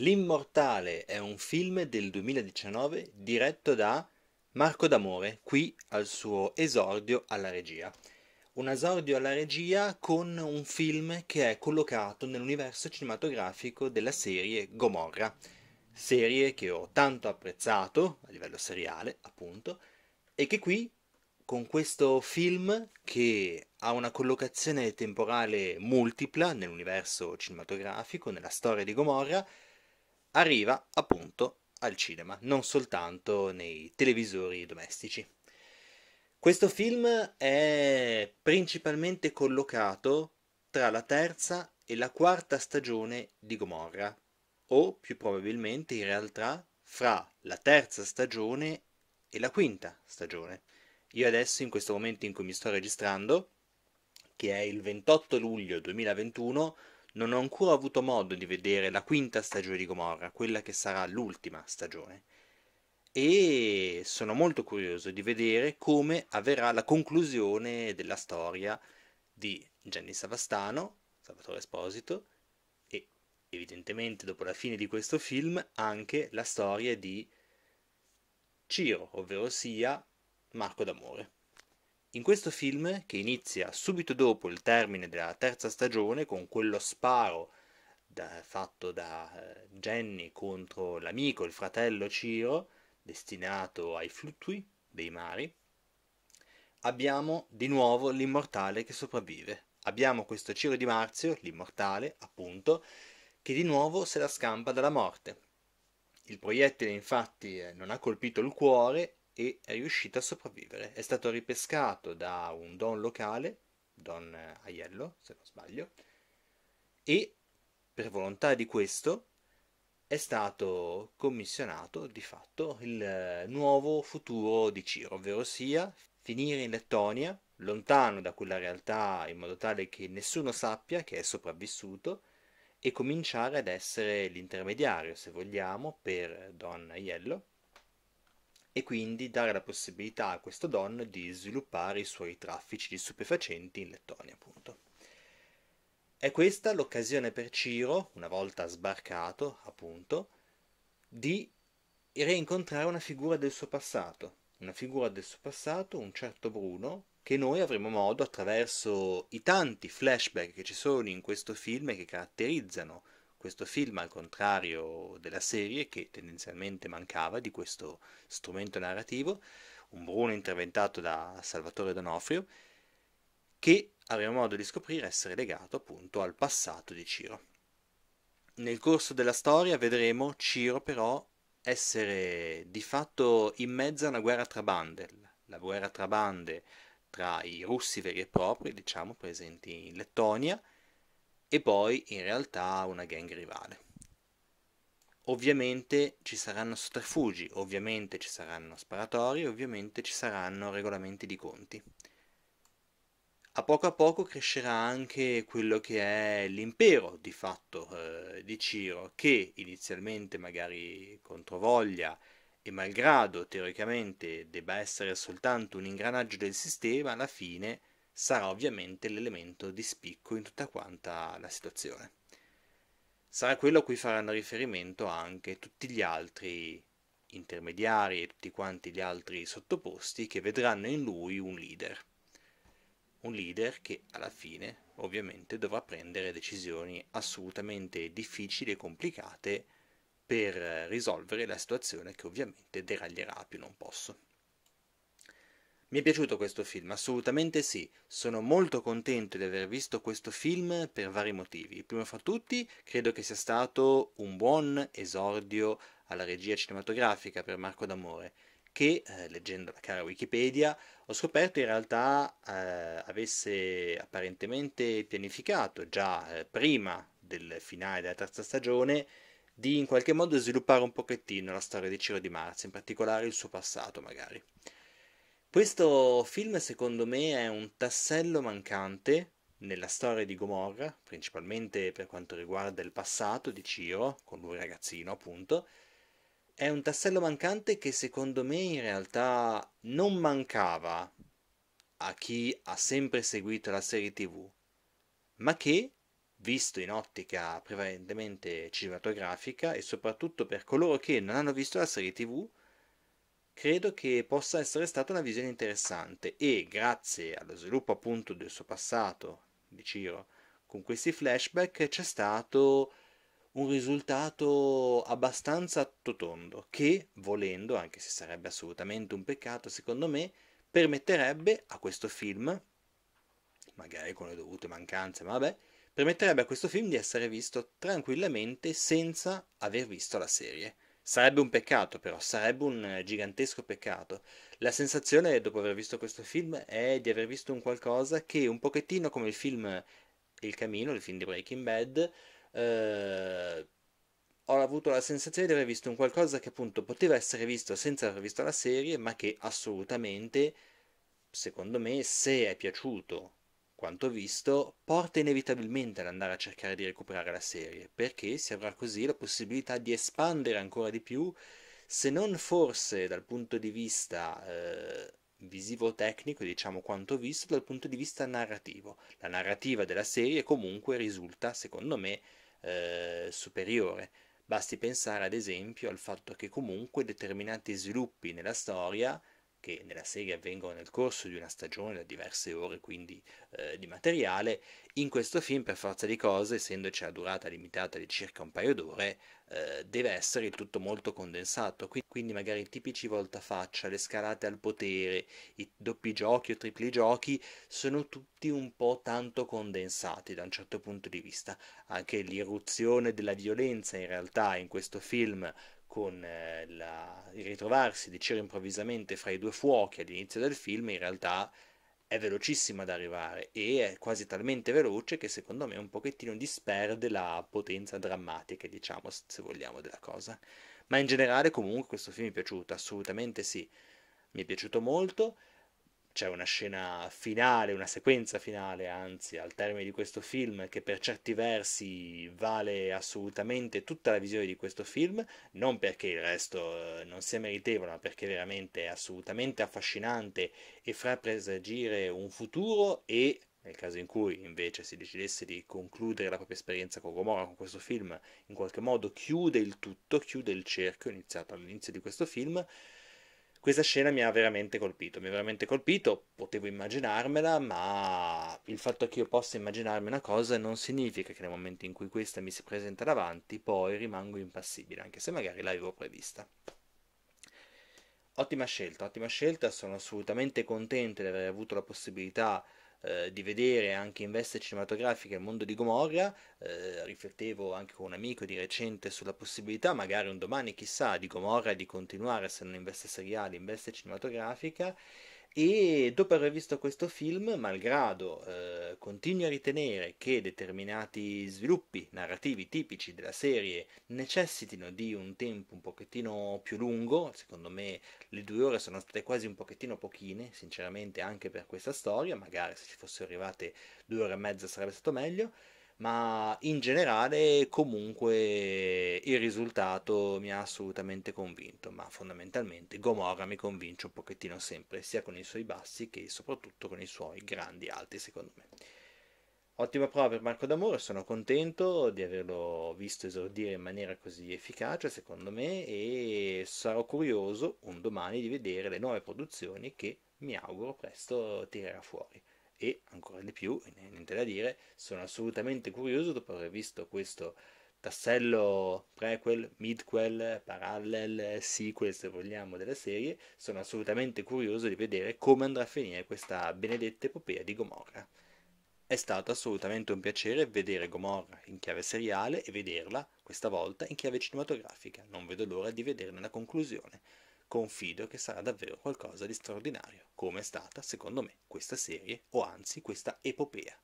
L'Immortale è un film del 2019 diretto da Marco D'Amore, qui al suo esordio alla regia. Un esordio alla regia con un film che è collocato nell'universo cinematografico della serie Gomorra, serie che ho tanto apprezzato a livello seriale, appunto, e che qui con questo film che ha una collocazione temporale multipla nell'universo cinematografico, nella storia di Gomorra, arriva appunto al cinema, non soltanto nei televisori domestici. Questo film è principalmente collocato tra la terza e la quarta stagione di Gomorra, o più probabilmente in realtà fra la terza stagione e la quinta stagione. Io adesso, in questo momento in cui mi sto registrando, che è il 28 luglio 2021, non ho ancora avuto modo di vedere la quinta stagione di Gomorra, quella che sarà l'ultima stagione. E sono molto curioso di vedere come avverrà la conclusione della storia di Gianni Savastano, Salvatore Esposito, e evidentemente dopo la fine di questo film anche la storia di Ciro, ovvero sia Marco d'Amore. In questo film, che inizia subito dopo il termine della terza stagione con quello sparo da, fatto da eh, Jenny contro l'amico, il fratello Ciro, destinato ai fluttui dei mari, abbiamo di nuovo l'immortale che sopravvive. Abbiamo questo Ciro di Marzio, l'immortale, appunto, che di nuovo se la scampa dalla morte. Il proiettile infatti eh, non ha colpito il cuore e è riuscito a sopravvivere. È stato ripescato da un don locale, don Aiello, se non sbaglio, e per volontà di questo è stato commissionato di fatto il nuovo futuro di Ciro, ovvero sia finire in Lettonia, lontano da quella realtà in modo tale che nessuno sappia che è sopravvissuto e cominciare ad essere l'intermediario, se vogliamo, per Don Aiello e quindi dare la possibilità a questa donna di sviluppare i suoi traffici di stupefacenti in Lettonia, appunto. È questa l'occasione per Ciro, una volta sbarcato, appunto, di rincontrare una figura del suo passato, una figura del suo passato, un certo Bruno, che noi avremo modo attraverso i tanti flashback che ci sono in questo film e che caratterizzano questo film, al contrario della serie, che tendenzialmente mancava di questo strumento narrativo, un Bruno interventato da Salvatore D'Onofrio, che avremo modo di scoprire essere legato appunto al passato di Ciro. Nel corso della storia vedremo Ciro però essere di fatto in mezzo a una guerra tra bande, la guerra tra bande tra i russi veri e propri, diciamo, presenti in Lettonia, e poi in realtà una gang rivale. Ovviamente ci saranno sotterfugi, ovviamente ci saranno sparatori, ovviamente ci saranno regolamenti di conti. A poco a poco crescerà anche quello che è l'impero di fatto eh, di Ciro, che inizialmente magari controvoglia e malgrado teoricamente debba essere soltanto un ingranaggio del sistema, alla fine sarà ovviamente l'elemento di spicco in tutta quanta la situazione. Sarà quello a cui faranno riferimento anche tutti gli altri intermediari e tutti quanti gli altri sottoposti che vedranno in lui un leader. Un leader che alla fine ovviamente dovrà prendere decisioni assolutamente difficili e complicate per risolvere la situazione che ovviamente deraglierà più non posso. Mi è piaciuto questo film, assolutamente sì. Sono molto contento di aver visto questo film per vari motivi. Prima fra tutti, credo che sia stato un buon esordio alla regia cinematografica per Marco D'Amore, che, eh, leggendo la cara Wikipedia, ho scoperto in realtà eh, avesse apparentemente pianificato già eh, prima del finale della terza stagione di in qualche modo sviluppare un pochettino la storia di Ciro di Marzia, in particolare il suo passato magari. Questo film secondo me è un tassello mancante nella storia di Gomorra, principalmente per quanto riguarda il passato di Ciro, con lui ragazzino appunto, è un tassello mancante che secondo me in realtà non mancava a chi ha sempre seguito la serie tv, ma che, visto in ottica prevalentemente cinematografica e soprattutto per coloro che non hanno visto la serie tv, credo che possa essere stata una visione interessante e grazie allo sviluppo appunto del suo passato di Ciro con questi flashback c'è stato un risultato abbastanza totondo che volendo, anche se sarebbe assolutamente un peccato secondo me, permetterebbe a questo film, magari con le dovute mancanze, ma vabbè, permetterebbe a questo film di essere visto tranquillamente senza aver visto la serie Sarebbe un peccato però, sarebbe un eh, gigantesco peccato. La sensazione dopo aver visto questo film è di aver visto un qualcosa che un pochettino come il film Il Camino, il film di Breaking Bad, eh, ho avuto la sensazione di aver visto un qualcosa che appunto poteva essere visto senza aver visto la serie, ma che assolutamente, secondo me, se è piaciuto quanto visto, porta inevitabilmente ad andare a cercare di recuperare la serie, perché si avrà così la possibilità di espandere ancora di più, se non forse dal punto di vista eh, visivo-tecnico, diciamo quanto visto, dal punto di vista narrativo. La narrativa della serie comunque risulta, secondo me, eh, superiore. Basti pensare ad esempio al fatto che comunque determinati sviluppi nella storia che nella serie avvengono nel corso di una stagione da diverse ore quindi eh, di materiale, in questo film per forza di cose, essendoci la durata limitata di circa un paio d'ore, eh, deve essere il tutto molto condensato, quindi magari i tipici voltafaccia, le scalate al potere, i doppi giochi o tripli giochi sono tutti un po' tanto condensati da un certo punto di vista, anche l'irruzione della violenza in realtà in questo film con eh, la, il ritrovarsi di Ciro improvvisamente fra i due fuochi all'inizio del film, in realtà è velocissima da arrivare e è quasi talmente veloce che secondo me un pochettino disperde la potenza drammatica, diciamo, se vogliamo, della cosa. Ma in generale comunque questo film mi è piaciuto, assolutamente sì, mi è piaciuto molto c'è una scena finale, una sequenza finale, anzi, al termine di questo film, che per certi versi vale assolutamente tutta la visione di questo film, non perché il resto eh, non sia meritevole, ma perché veramente è assolutamente affascinante e fa presagire un futuro e nel caso in cui invece si decidesse di concludere la propria esperienza con Gomorra, con questo film, in qualche modo chiude il tutto, chiude il cerchio iniziato all'inizio di questo film, questa scena mi ha veramente colpito, mi ha veramente colpito, potevo immaginarmela, ma il fatto che io possa immaginarmi una cosa non significa che nel momento in cui questa mi si presenta davanti, poi rimango impassibile, anche se magari l'avevo prevista. Ottima scelta, ottima scelta, sono assolutamente contento di aver avuto la possibilità di eh, di vedere anche in veste cinematografica il mondo di Gomorra, eh, riflettevo anche con un amico di recente sulla possibilità, magari un domani chissà, di Gomorra di continuare se non in veste seriale, in veste cinematografica e dopo aver visto questo film, malgrado eh, continui a ritenere che determinati sviluppi narrativi tipici della serie necessitino di un tempo un pochettino più lungo, secondo me le due ore sono state quasi un pochettino pochine, sinceramente anche per questa storia, magari se ci fossero arrivate due ore e mezza sarebbe stato meglio, ma in generale comunque il risultato mi ha assolutamente convinto, ma fondamentalmente Gomorra mi convince un pochettino sempre, sia con i suoi bassi che soprattutto con i suoi grandi alti secondo me. Ottima prova per Marco D'Amore, sono contento di averlo visto esordire in maniera così efficace secondo me e sarò curioso un domani di vedere le nuove produzioni che mi auguro presto tirerà fuori e ancora di più, niente da dire, sono assolutamente curioso dopo aver visto questo tassello prequel, midquel, parallel, sequel se vogliamo della serie, sono assolutamente curioso di vedere come andrà a finire questa benedetta epopea di Gomorra. È stato assolutamente un piacere vedere Gomorra in chiave seriale e vederla, questa volta, in chiave cinematografica. Non vedo l'ora di vederne la conclusione. Confido che sarà davvero qualcosa di straordinario, come è stata, secondo me, questa serie, o anzi questa epopea.